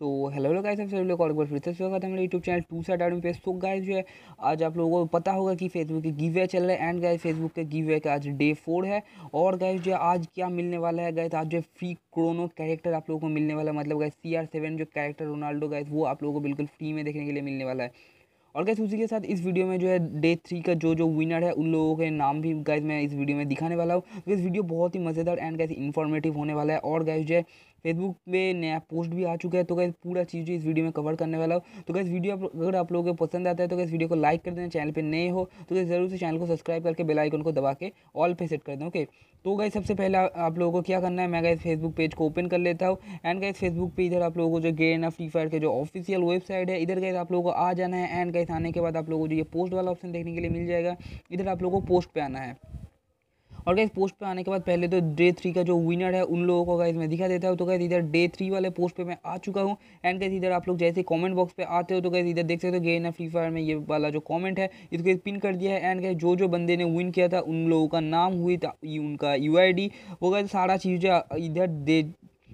तो hello hello guys सबसे सभी लोग और एक बार फिर से स्वागत है मेरे यूट्यूब चैनल टू सा आर्मी पे तो गाइस जो है आज आप लोगों को पता होगा कि फेसबुक के गिवे चल रहे हैं एंड गाइस फेसबुक के गिवे का आज डे फोर है और गाइस जो है आज क्या मिलने वाला है गाइस आज जो फ्री क्रोनो कैरेक्टर आप लोगों को मिलने वाला है मतलब गाइस सी आर सेवन जो कैरेक्टर रोनाल्डो गाइस वो आप लोगों को बिल्कुल फ्री में देखने के लिए मिलने वाला है और गैस उसी के साथ इस वीडियो में जो है डे थ्री का जो जो विनर है उन लोगों के नाम भी गैस मैं इस वीडियो में दिखाने वाला हूँ गैस वीडियो तो बहुत ही मज़ेदार एंड गैस इन्फॉर्मेटिव होने वाला है और गैस जो है फेसबुक पे नया पोस्ट भी आ चुका है तो कैसे पूरा चीज़ जो इस वीडियो में कवर करने वाला हो तो कैसे वीडियो अगर आप लोगों को पसंद आता है तो कैसे वीडियो को लाइक कर देना चैनल पर नए हो तो कैसे ज़रूर से चैनल को सब्सक्राइब करके बेलाइकन को दबा के ऑल पे सेट कर दें ओके तो गए सबसे पहले आप लोगों को क्या करना है मैं गए फेसबुक पेज को ओपन कर लेता हूँ एंड गए फेसबुक पे इधर आप लोगों को जो गेन फ्री फायर के जो ऑफिशियल वेबसाइट है इधर गए आप लोगों को आ जाना है एंड गए आने के बाद आप लोगों को जो ये पोस्ट वाला ऑप्शन देखने के लिए मिल जाएगा इधर आप लोगों को पोस्ट पे आना है और गाइज पोस्ट पे आने के बाद पहले तो डे थ्री का जो विनर है उन लोगों को गाइज मैं दिखा देता हूँ तो गाइज इधर डे थ्री वाले पोस्ट पे मैं आ चुका हूँ एंड गाइज इधर आप लोग जैसे कमेंट बॉक्स पे आते हो तो गाइज इधर देख सकते हो गेन ना फ्री फायर में ये वाला जो कमेंट है इसको पिन कर दिया है एंड गाइज जो जो बंदे ने विन किया था उन लोगों का नाम हुई था उनका यू वो गाइज सारा चीज़ इधर दे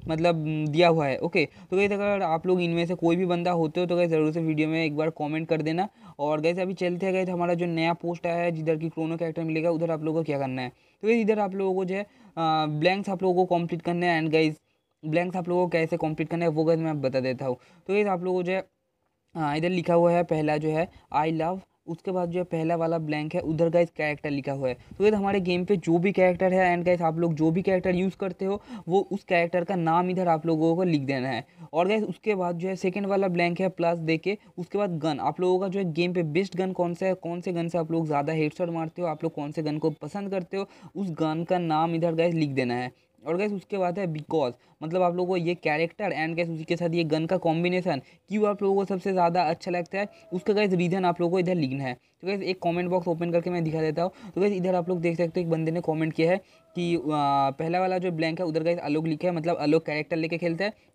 मतलब दिया हुआ है ओके तो गैस अगर आप लोग इनमें से कोई भी बंदा होते हो तो गैस ज़रूर से वीडियो में एक बार कमेंट कर देना और गैस अभी चलते हैं हमारा जो नया पोस्ट आया है जिधर की क्रोनो कैरेक्टर मिलेगा उधर आप लोगों को क्या करना है तो गैस इधर आप लोगों को जो है ब्लैंक्स आप लोगों को कम्प्लीट करना है एंड गैस ब्लैंक्स आप लोगों को कैसे कम्प्लीट करना है वो गैस मैं बता देता हूँ तो गैस आप लोगों को जो है इधर लिखा हुआ है पहला जो है आई लव उसके बाद जो है पहला वाला ब्लैंक है उधर गाइज कैरेक्टर लिखा हुआ है तो ये हमारे गेम पे जो भी कैरेक्टर है एंड गैस आप लोग जो भी कैरेक्टर यूज़ करते हो वो उस कैरेक्टर का नाम इधर आप लोगों को लिख देना है और गैस उसके बाद जो है सेकेंड वाला ब्लैंक है प्लस दे के उसके बाद गन आप लोगों का जो है गेम पे बेस्ट गन कौन सा है कौन से गन से आप लोग ज़्यादा हेड मारते हो आप लोग कौन से गन को पसंद करते हो उस गन का नाम इधर गाइज लिख देना है और गैस उसके बाद है बिकॉज मतलब आप लोगों को ये कैरेक्टर एंड गैस उसी के साथ ये गन का कॉम्बिनेशन क्यों आप लोगों को सबसे ज़्यादा अच्छा लगता है उसका गैस रीज़न आप लोगों को इधर लिखना है तो गैस एक कमेंट बॉक्स ओपन करके मैं दिखा देता हूँ तो गैस इधर आप लोग देख सकते हो एक बंदे ने कॉमेंट किया है कि पहला वाला जो ब्लैंक है उधर गैस आलोक लिखा है मतलब आलोक कैरेक्टर लेके खेलता है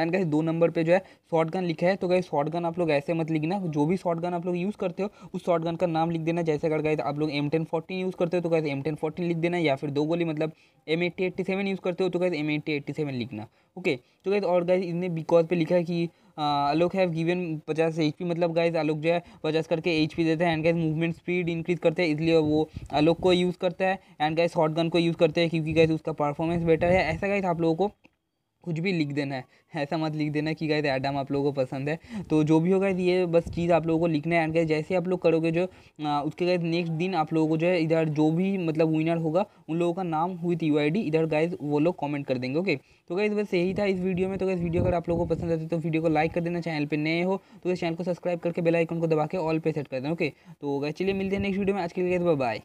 एंड गैस दो नंबर पे जो है शॉर्ट गन लिखा है तो गैस शॉर्ट गन आप लोग ऐसे मत लिखना जो भी शॉर्ट गन आप लोग यूज़ करते हो उस शॉर्ट गन का नाम लिख देना जैसे अगर गैस आप लोग एम टेन फोर्टीन यूज़ करते हो तो गैस एम टेन फोर्टीन लिख देना या फिर दो गोली मतलब M eighty eighty seven use करते हो तो guys M eighty eighty seven लिखना ओके तो गैस और गैस इसने बिकॉज पे लिखा है कि आलोक हैव गिवन पचास एच पी मतलब गाइज आलोक जो है पचास करके एच पी देते हैं and guys movement speed increase करते हैं इसलिए वो आलोक को यूज़ करता है एंड गाइज शॉर्ट गन को यूज़ करते हैं क्योंकि गाइज उसका परफॉर्मेंस बेटर है ऐसा गाइज आप लोगों को कुछ भी लिख देना है ऐसा मत लिख देना कि गाइज एडम आप लोगों को पसंद है तो जो भी होगा ये बस चीज़ आप लोगों को लिखना है एंड गाइज जैसे आप लोग करोगे जो आ, उसके गाइज नेक्स्ट दिन आप लोगों को जो है इधर जो भी मतलब विनर होगा उन लोगों का नाम थी यू इधर गाइज वो लोग कमेंट कर देंगे ओके तो गाइज बस यही था इस वीडियो में तो गाइज वीडियो अगर आप लोगों को पसंद आती तो वीडियो को लाइक कर देना चैनल पर नए हो तो इस चैनल को सब्सक्राइब करके बेलाइकन को दबा के ऑल पे सेट कर देना ओके तो गाइज चलिए मिलते हैं नेक्स्ट वीडियो में आज के लिए गाइज बाय